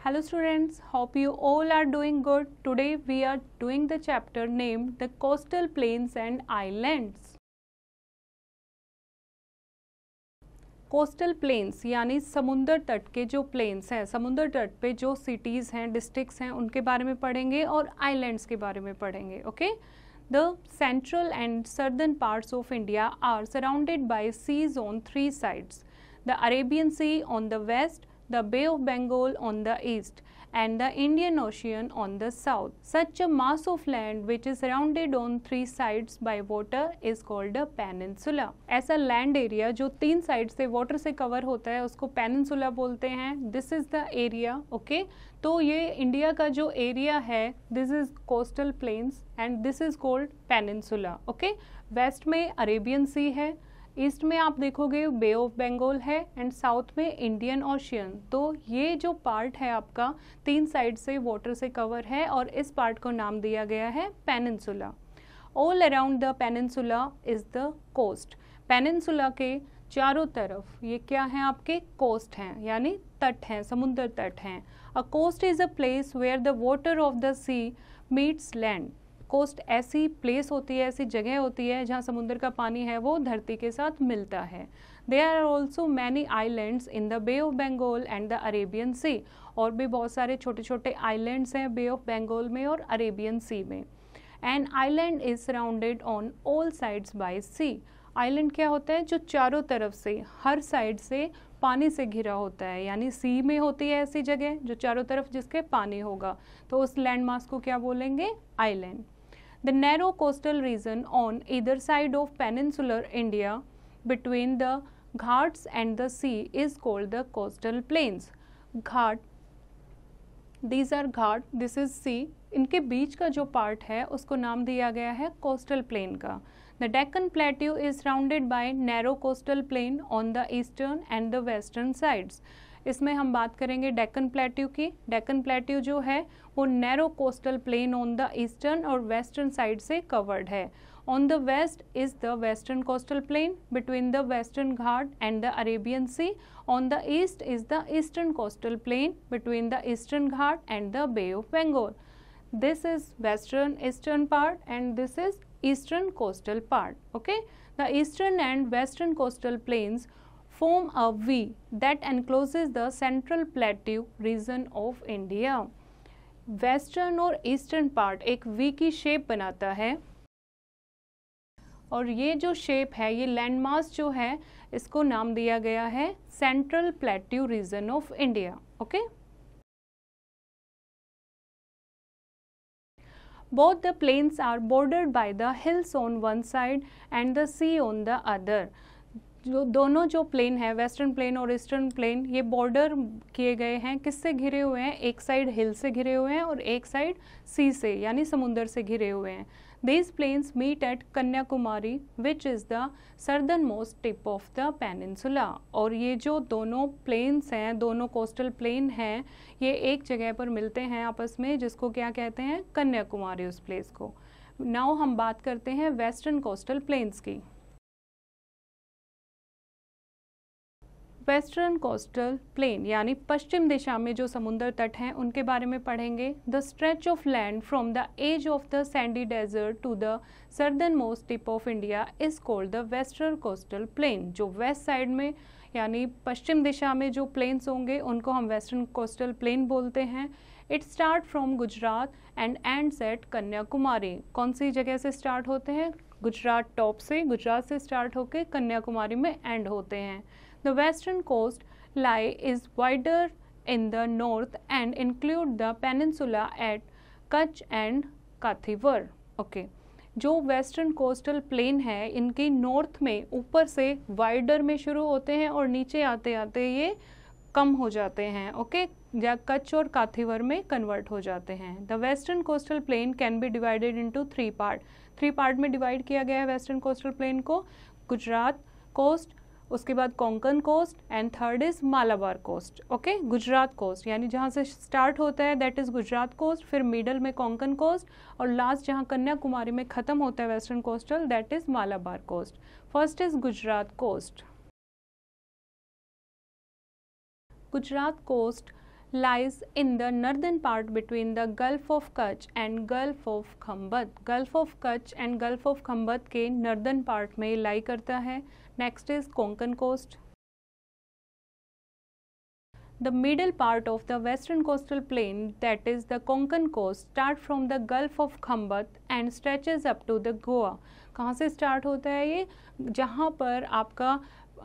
Hello students, hope you all are doing good. Today we are doing the chapter named The Coastal Plains and Islands. Coastal plains यानी समुंदर तट के जो planes हैं समुंदर तट पे जो सिटीज़ हैं डिस्ट्रिक्ट्स हैं उनके बारे में पढ़ेंगे और आइलैंड्स के बारे में पढ़ेंगे okay okay? The central and southern parts of India are surrounded by seas on three sides the Arabian Sea on the west, the Bay of Bengal on the east, and the Indian Ocean on the south. Such a mass of land which is surrounded on three sides by water is called a peninsula. ऐसा land area जो तीन side से water से cover होता है उसको peninsula बोलते हैं This is the area, okay? तो ये इंडिया का जो एरिया है this is coastal plains and this is called peninsula okay west में अरेबियन सी है ईस्ट में आप देखोगे बे ऑफ बंगाल है एंड साउथ में इंडियन ओशियन तो ये जो पार्ट है आपका तीन साइड से वाटर से कवर है और इस पार्ट को नाम दिया गया है peninsula all around the peninsula is the coast peninsula के चारों तरफ ये क्या है आपके कोस्ट हैं यानी तट हैं समुद्र तट हैं a coast is a place where the water of the sea meets land coast ऐसी प्लेस होती है ऐसी जगह होती है जहाँ समुद्र का पानी है वो धरती के साथ मिलता है they are also many island in the bay of Bengal and the Arabian sea और भी बहुत सारे छोटे छोटे आइलैंड्स हैं बे ऑफ बेंगोल में और अरेबियन सी में and island is surrounded on all sides by sea island क्या होता है जो चारों तरफ से हर साइड से पानी से घिरा होता है यानी सी में होती है ऐसी जगह जो चारों तरफ जिसके पानी होगा तो उस लैंड को क्या बोलेंगे island the narrow coastal region on either side of peninsular India between the ghats and the sea is called the coastal plains. Ghat, these are ghat, this is sea. इनके बीच का जो पार्ट है उसको नाम दिया गया है कोस्टल प्लेन का the Deccan plateau is surrounded by narrow coastal plain on the eastern and the western sides इसमें हम बात करेंगे डेकन प्लेट्यू की डेकन प्लेट्यू जो है वो narrow coastal plain on the eastern और वेस्टर्न साइड से कवर्ड है on the west is the western coastal plain between the western Ghat and the Arabian sea on the east is the eastern coastal plain between the eastern Ghat and the bay of Bengal this is western eastern part and this is eastern coastal part okay the eastern and western coastal plains form a V that encloses the central plateau region of India. Western और eastern part एक V की shape बनाता है और ये जो shape है ये लैंडमास जो है इसको नाम दिया गया है central plateau region of India okay both the plains are bordered by the hills on one side and the sea on the other जो दोनों जो प्लेन है वेस्टर्न प्लेन और ईस्टर्न प्लेन ये बॉर्डर किए गए हैं किससे घिरे हुए हैं एक साइड हिल से घिरे हुए हैं और एक साइड सी से यानी समुंदर से घिरे हुए हैं plains meet at Kanyakumari which is the southern most tip of the peninsula और ये जो दोनों प्लेन्स हैं दोनों कोस्टल प्लेन हैं ये एक जगह पर मिलते हैं आपस में जिसको क्या कहते हैं कन्याकुमारी उस प्लेस को नाउ हम बात करते हैं वेस्टर्न कोस्टल प्लेन्स की वेस्टर्न कोस्टल प्लेन यानी पश्चिम दिशा में जो समुद्र तट हैं उनके बारे में पढ़ेंगे the stretch of land from the edge of the sandy desert to the southern most tip of India is called the western coastal plain जो वेस्ट साइड में यानी पश्चिम दिशा में जो प्लेन्स होंगे उनको हम वेस्टर्न कोस्टल प्लेन बोलते हैं it start from Gujarat and end set Kanyakumari कौन सी जगह से स्टार्ट होते हैं गुजरात टॉप से गुजरात से स्टार्ट होकर कन्याकुमारी में एंड होते हैं The western coast lie is wider in the north and include the peninsula at kutch and Kathiawar okay जो वेस्टर्न कोस्टल प्लेन है इनकी नॉर्थ में ऊपर से वाइडर में शुरू होते हैं और नीचे आते आते ये कम हो जाते हैं ओके या कच्छ और काथीवर में कन्वर्ट हो जाते हैं the western coastal plain can be divided into three part three part में डिवाइड किया गया है वेस्टर्न कोस्टल प्लेन को गुजरात कोस्ट उसके बाद Konkan coast and third is Malabar coast okay Gujarat coast यानी जहाँ से स्टार्ट होता है दैट इज़ गुजरात कोस्ट फिर मिडल में कोंकण कोस्ट और लास्ट जहाँ कन्याकुमारी में ख़त्म होता है western coastal that is Malabar coast first is Gujarat coast Gujarat coast lies in the northern part between the gulf of Kutch and gulf of Khambhat gulf of Kutch and gulf of Khambhat के northern part में लाई करता है Next is Konkan coast. The middle part of the western coastal plain that is the Konkan coast starts from the Gulf of Khambat and stretches up to the Goa. कहाँ से start होता है ये जहाँ पर आपका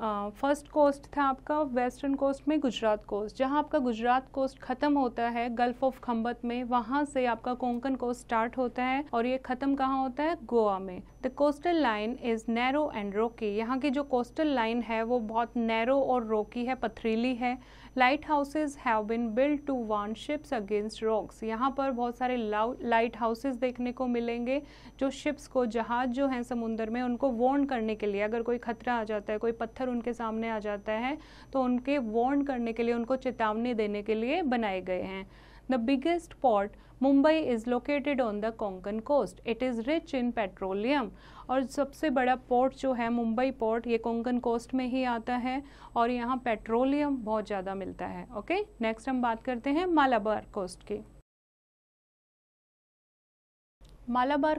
फर्स्ट कोस्ट था आपका वेस्टर्न कोस्ट में गुजरात कोस्ट जहाँ आपका गुजरात कोस्ट ख़त्म होता है गल्फ ऑफ खम्बत में वहाँ से आपका कोंकण कोस्ट स्टार्ट होता है और ये ख़त्म कहाँ होता है गोवा में the coastal line is narrow and rocky यहाँ की जो कोस्टल लाइन है वो बहुत नैरो और रोकी है पथरीली है lighthouses have been built to warn ships against rocks यहाँ पर बहुत सारे लाइट हाउसेज देखने को मिलेंगे जो शिप्स को जहाज जो हैं समुंदर में उनको वार्न करने के लिए अगर कोई खतरा आ जाता है कोई पत्थर उनके सामने आ जाता है तो उनके वार्न करने के लिए उनको चेतावनी देने के लिए बनाए गए हैं the biggest port Mumbai is located on the Konkan coast it is rich in petroleum और सबसे बड़ा पोर्ट जो है मुंबई पोर्ट ये कोंकण कोस्ट में ही आता है और यहाँ पेट्रोलियम बहुत ज़्यादा मिलता है ओके नेक्स्ट हम बात करते हैं मालाबार कोस्ट की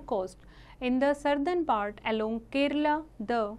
coast in the southern part along Kerala the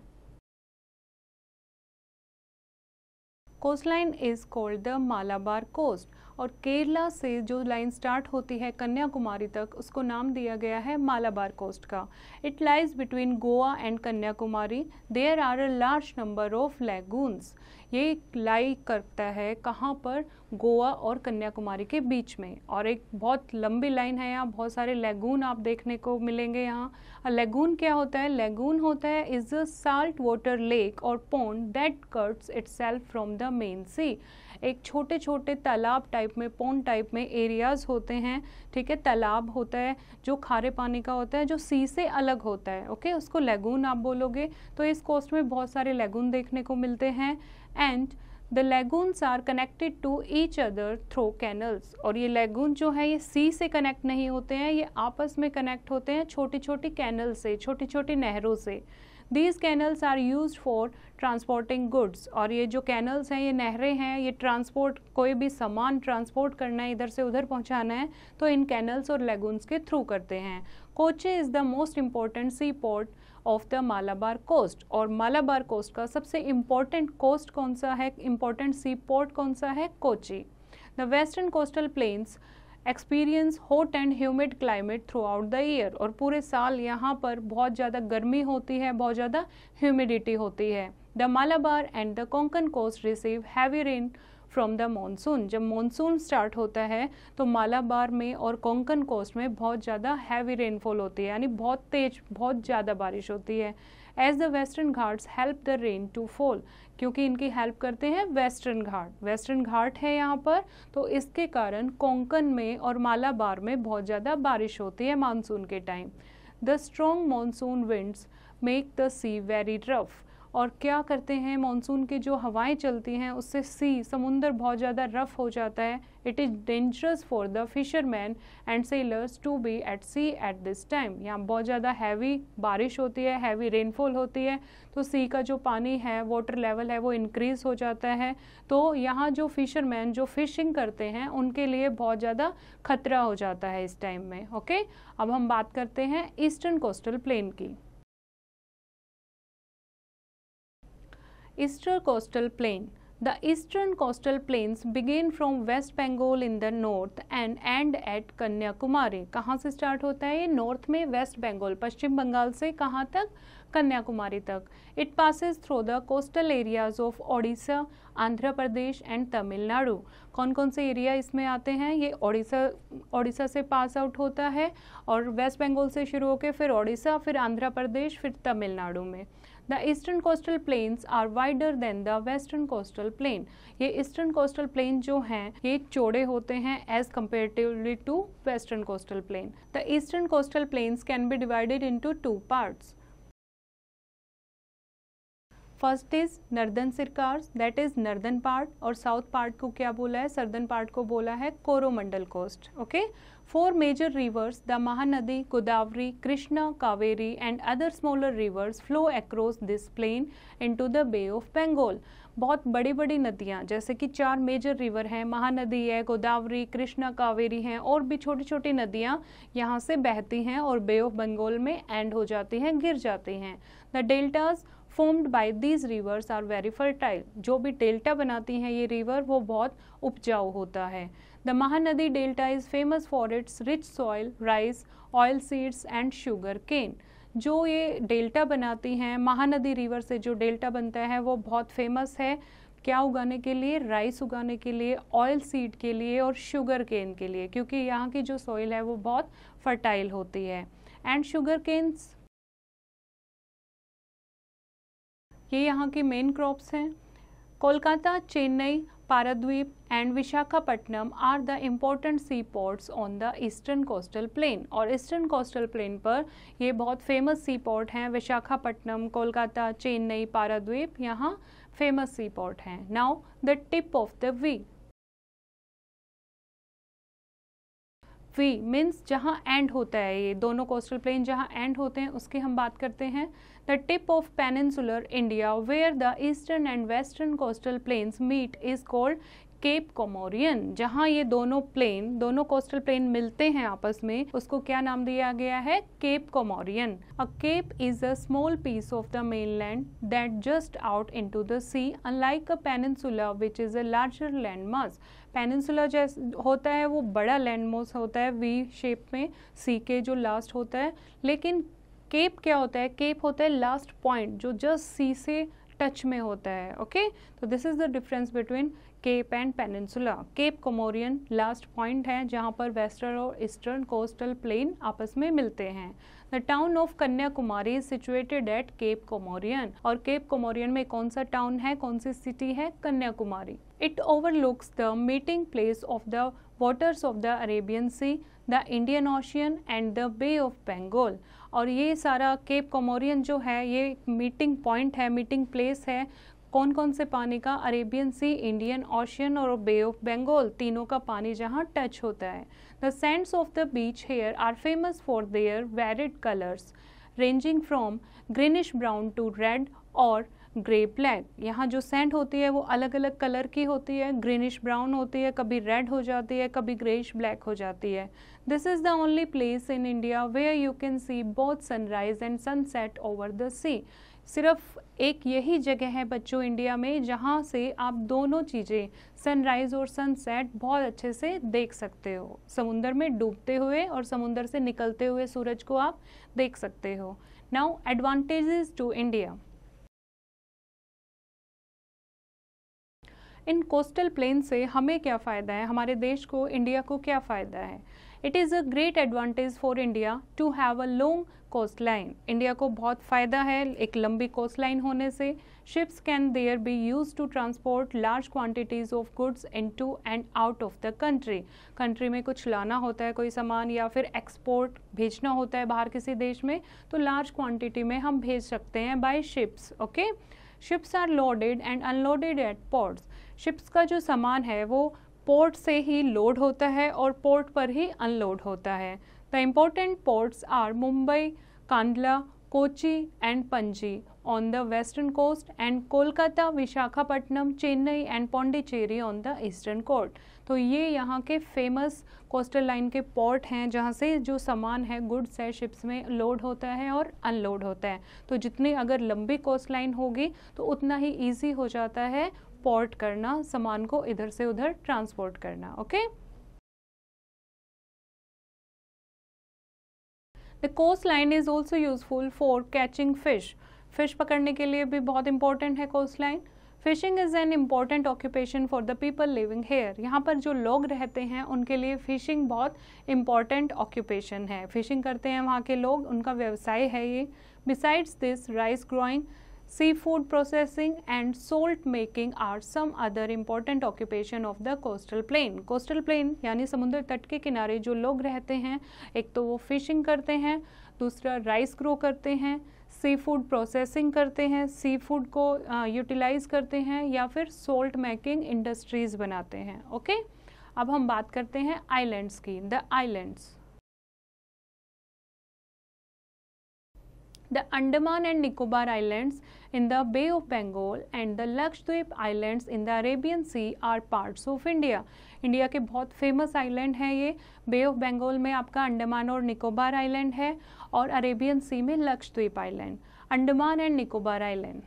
coast line is called the Malabar coast और केरला से जो लाइन स्टार्ट होती है कन्याकुमारी तक उसको नाम दिया गया है मालाबार कोस्ट का it lies between Goa and Kanyakumari there are a large number of lagoons ये लाई करता है कहाँ पर गोवा और कन्याकुमारी के बीच में और एक बहुत लंबी लाइन है यहाँ बहुत सारे लैगून आप देखने को मिलेंगे यहाँ लैगून क्या होता है लैगून होता है is a salt water lake और pond that cuts its from the main sea एक छोटे छोटे तालाब टाइप में पोन टाइप में एरियाज़ होते हैं ठीक है तालाब होता है जो खारे पानी का होता है जो सी से अलग होता है ओके उसको लेगून आप बोलोगे तो इस कोस्ट में बहुत सारे लेगून देखने को मिलते हैं and the lagoons are connected to each other through canals और ये लेगून जो है ये सी से कनेक्ट नहीं होते हैं ये आपस में कनेक्ट होते हैं छोटी छोटी कैनल से छोटी छोटी नहरों से these canals are use for transporting goods और ये जो कैनल्स हैं ये नहरें हैं ये ट्रांसपोर्ट कोई भी सामान ट्रांसपोर्ट करना है इधर से उधर पहुंचाना है तो इन कैनल्स और लेगून्स के थ्रू करते हैं Kochi is the most important sea port of the Malabar coast और मालाबार कोस्ट का सबसे इम्पॉर्टेंट कोस्ट कौन सा है इम्पॉर्टेंट सी पोर्ट कौन सा है Kochi the western coastal plains experience hot and humid climate throughout the year और पूरे साल यहाँ पर बहुत ज़्यादा गर्मी होती है बहुत ज़्यादा ह्यूमिडिटी होती है the Malabar and the Konkan coast receive heavy rain from the monsoon जब मानसून स्टार्ट होता है तो मालाबार में और कोंकन कोस्ट में बहुत ज़्यादा हैवी रेनफॉल होती है यानी बहुत तेज बहुत ज़्यादा बारिश होती है as the western Ghats help the rain to fall क्योंकि इनकी हेल्प करते हैं वेस्टर्न घाट वेस्टर्न घाट है यहाँ पर तो इसके कारण कोंकण में और मालाबार में बहुत ज़्यादा बारिश होती है मानसून के time the strong monsoon winds make the sea very rough और क्या करते हैं मानसून की जो हवाएं चलती हैं उससे सी समुंदर बहुत ज़्यादा रफ हो जाता है it is dangerous for the fisherman and sailors to be at sea at this time यहाँ बहुत ज़्यादा हैवी बारिश होती है हैवी रेनफॉल होती है तो सी का जो पानी है वाटर लेवल है वो इंक्रीज हो जाता है तो यहाँ जो फिशरमैन जो फिशिंग करते हैं उनके लिए बहुत ज़्यादा खतरा हो जाता है इस टाइम में ओके अब हम बात करते हैं ईस्टर्न कोस्टल प्लेन की Eastern Coastal Plain. The eastern coastal plains begin from West Bengal in the north and end at Kanyakumari कहाँ से start होता है ये north में West Bengal पश्चिम बंगाल से कहाँ तक कन्याकुमारी तक it passes through the coastal areas of Odisha Andhra Pradesh and Tamil Nadu कौन कौन से एरिया इसमें आते हैं ये ओडिशा ओडिशा से पास आउट होता है और वेस्ट बंगाल से शुरू होकर फिर ओडिशा फिर आंध्र प्रदेश फिर तमिलनाडु में the eastern coastal plains are wider than the western coastal plain ये ईस्टर्न कोस्टल प्लेन जो हैं ये चौड़े होते हैं as comparatively to western coastal plain the eastern coastal plains can be divided into two parts first is northern Circars that is northern part और south part को क्या बोला है सर्दन पार्ट को बोला है Coromandel coast okay okay? Four major rivers, the Mahanadi, Godavari, Krishna, Kaveri and other smaller rivers flow across this plain into the Bay of Bengal. बहुत बड़ी बड़ी नदियाँ जैसे कि चार मेजर रिवर हैं महानदी है गोदावरी कृष्णा कावेरी हैं और भी छोटी छोटी नदियाँ यहाँ से बहती हैं और बे ऑफ बंगाल में एंड हो जाती हैं गिर जाती हैं the deltas formed by these rivers are very fertile जो भी डेल्टा बनाती हैं ये रिवर वो बहुत उपजाऊ होता है The Mahanadi Delta is famous for its rich soil, rice, oil seeds and sugar cane. जो ये डेल्टा बनाती हैं महानदी रिवर से जो डेल्टा बनता है वो बहुत फेमस है क्या उगाने के लिए राइस उगाने के लिए ऑयल सीड के लिए और शुगर केन के लिए क्योंकि यहाँ की जो सॉइल है वो बहुत फर्टाइल होती है एंड शुगर केन्स ये यहाँ की मेन क्रॉप्स हैं Kolkata Chennai Paradweep and Vishakhapatnam are the important seaports on the eastern coastal plain और eastern coastal plain पर ये बहुत famous seaport हैं विशाखापट्टनम Kolkata, Chennai, Paradweep यहाँ famous seaport हैं now the tip of the V फी मीन्स जहाँ एंड होता है ये दोनों कोस्टल प्लेन जहाँ एंड होते हैं उसकी हम बात करते हैं the tip of peninsular India where the eastern and western coastal plains meet is called cape Comorin जहाँ ये दोनों प्लेन दोनों कोस्टल प्लेन मिलते हैं आपस में उसको क्या नाम दिया गया है cape Comorin a cape is a small piece of the mainland that just out to the sea unlike a peninsula which is a larger land peninsula peninsula होता है वो बड़ा लैंड होता है वी शेप में सी के जो लास्ट होता है लेकिन केप क्या होता है केप होता है लास्ट पॉइंट जो जस्ट सी से टच में होता है ओके तो this is the difference between cape and peninsula cape Comorin last point है जहाँ पर वेस्टर्न और ईस्टर्न कोस्टल प्लेन आपस में मिलते हैं the town of Kanyakumari is situated at cape Comorin और केप कोमोरियन में कौन सा टाउन है कौन सी सिटी है Kanyakumari it overlooks the meeting place of the waters of the Arabian sea the Indian ocean and the bay of Bengal और ये सारा केप कोमोरियन जो है ये एक मीटिंग पॉइंट है मीटिंग प्लेस है कौन कौन से पानी का अरेबियन सी इंडियन ओशियन और बे ऑफ बंगाल तीनों का पानी जहाँ टच होता है the sands of the beach here are famous for their varied colours ranging from greenish brown to red और ग्रे ब्लैक यहाँ जो सेंट होती है वो अलग अलग कलर की होती है ग्रीनिश ब्राउन होती है कभी रेड हो जाती है कभी ग्रेइश ब्लैक हो जाती है This is the only place in India where you can see both sunrise and sunset over the sea. सिर्फ एक यही जगह है बच्चों इंडिया में जहाँ से आप दोनों चीज़ें सनराइज़ और सनसेट बहुत अच्छे से देख सकते हो समुंदर में डूबते हुए और समुंदर से निकलते हुए सूरज को आप देख सकते हो now advantages to India in coastal plain से हमें क्या फ़ायदा है हमारे देश को इंडिया को क्या फ़ायदा है it is a great advantage for India to have a long coast line India को बहुत फ़ायदा है एक लंबी कोस्ट लाइन होने से ships can there be use to transport large quantities of goods in to and out of the country country में कुछ लाना होता है कोई सामान या फिर एक्सपोर्ट भेजना होता है बाहर किसी देश में तो लार्ज क्वांटिटी में हम भेज सकते हैं by ships okay ships are loaded and unloaded at ports ships का जो सामान है वो पोर्ट से ही लोड होता है और पोर्ट पर ही अनलोड होता है the important ports are Mumbai Kandla Kochi and Panaji on the western coast and Kolkata Visakhapatnam Chennai and Pondicherry on the eastern coast तो ये यहाँ के फेमस कोस्टल लाइन के पोर्ट हैं जहाँ से जो सामान है गुड्स है शिप्स में लोड होता है और अनलोड होता है तो जितनी अगर लंबी कोस्ट लाइन होगी तो उतना ही ईजी हो जाता है पोर्ट करना सामान को इधर से उधर ट्रांसपोर्ट करना okay the coast line is also useful for catching fish fish पकड़ने के लिए भी बहुत इंपॉर्टेंट है coast line fishing is an important occupation for the people living here यहाँ पर जो लोग रहते हैं उनके लिए फ़िशिंग बहुत इम्पॉर्टेंट ऑक्यूपेशन है फ़िशिंग करते हैं वहाँ के लोग उनका व्यवसाय है ये besides this rice growing sea food processing and salt making are some other important occupation of the coastal plain coastal plain यानी समुद्र तट के किनारे जो लोग रहते हैं एक तो वो फिशिंग करते हैं दूसरा राइस ग्रो करते हैं सी फूड प्रोसेसिंग करते हैं सी फूड को यूटिलाइज़ करते हैं या फिर सोल्ट मेकिंग इंडस्ट्रीज़ बनाते हैं ओके okay? अब हम बात करते हैं आइलैंड्स की the islands the Andaman and Nicobar Islands in the Bay of Bengal and the Lakshadweep Islands in the Arabian Sea are parts of India. India के बहुत फेमस आइलैंड हैं ये बे ऑफ बंगाल में आपका अंडमान और निकोबार आइलैंड है और अरेबियन सी में Lakshadweep island Andaman and Nicobar island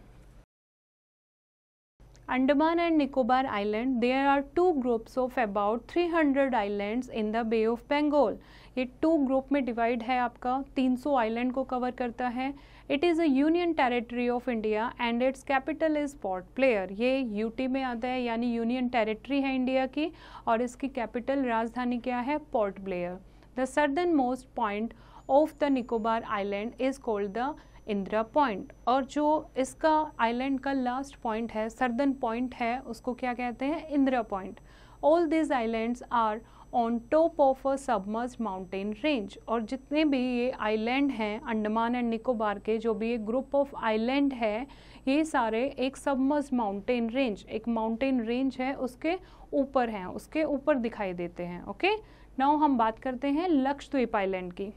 Andaman and Nicobar Island, there are two groups of about 300 islands in the Bay of Bengal. ये टू ग्रुप में डिवाइड है आपका 300 आइलैंड को कवर करता है it is a union territory of India and its capital is Port Blair ये UT में आता है यानी यूनियन टेरिटरी है इंडिया की और इसकी कैपिटल राजधानी क्या है Port Blair the southern most point of the Nicobar island is called the Indira Point और जो इसका आइलैंड का लास्ट पॉइंट है सर्दन पॉइंट है उसको क्या कहते हैं Indira Point all these islands are on top of a submerge mountain range और जितने भी ये आइलैंड हैं अंडमान एंड निकोबार के जो भी ये ग्रुप ऑफ आइलैंड है ये सारे एक सबमर्ज माउंटेन रेंज एक माउंटेन रेंज है उसके ऊपर हैं उसके ऊपर दिखाई देते हैं ओके नाउ हम बात करते हैं लक्षद्वीप आइलैंड की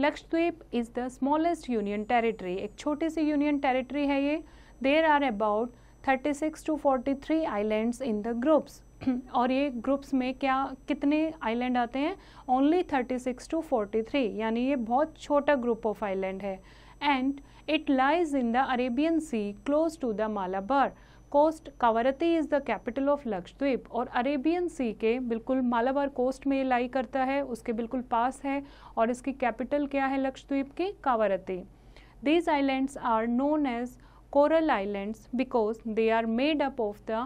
Lakshadweep is the smallest union territory एक छोटी सी यूनियन टेरिटरी है ये there are about thirty six to forty three island in the groups और ये ग्रुप्स में क्या कितने आइलैंड आते हैं only thirty six to forty three यानी ये बहुत छोटा ग्रुप ऑफ आइलैंड है and it lies in the Arabian sea close to the Malabar coast Kavaratti is the capital of Lakshadweep और अरेबियन सी के बिल्कुल मालाबार कोस्ट में ये लाई करता है उसके बिल्कुल पास है और इसकी कैपिटल क्या है लक्षद्वीप की Kavaratti these islands are known as coral islands because they are made up of the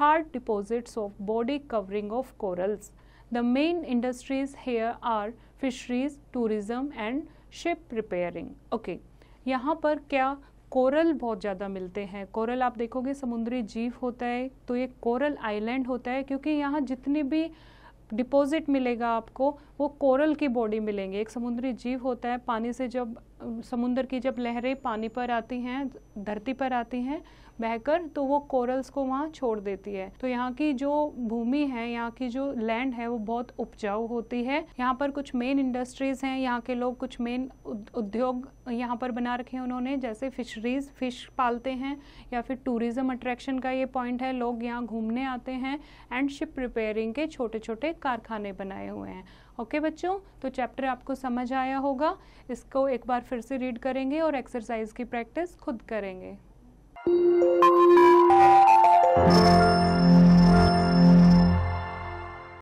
hard deposits of body covering of corals. The main industries here are fisheries, tourism and ship repairing. Okay, यहाँ पर क्या coral बहुत ज़्यादा मिलते हैं coral आप देखोगे समुद्री जीव होता है तो ये कोरल आइलैंड होता है क्योंकि यहाँ जितने भी डिपॉजिट मिलेगा आपको वो कोरल की बॉडी मिलेंगे एक समुद्री जीव होता है पानी से जब समुद्र की जब लहरें पानी पर आती हैं धरती पर आती हैं बहकर तो वो कोरल्स को वहाँ छोड़ देती है तो यहाँ की जो भूमि है यहाँ की जो लैंड है वो बहुत उपजाऊ होती है यहाँ पर कुछ मेन इंडस्ट्रीज हैं यहाँ के लोग कुछ मेन उद्योग यहाँ पर बना रखे हैं उन्होंने जैसे फिशरीज फिश पालते हैं या फिर टूरिज्म अट्रैक्शन का ये पॉइंट है लोग यहाँ घूमने आते हैं एंड शिप रिपेयरिंग के छोटे छोटे कारखाने बनाए हुए हैं ओके okay, बच्चों तो चैप्टर आपको समझ आया होगा इसको एक बार फिर से रीड करेंगे और एक्सरसाइज की प्रैक्टिस खुद करेंगे Thank you.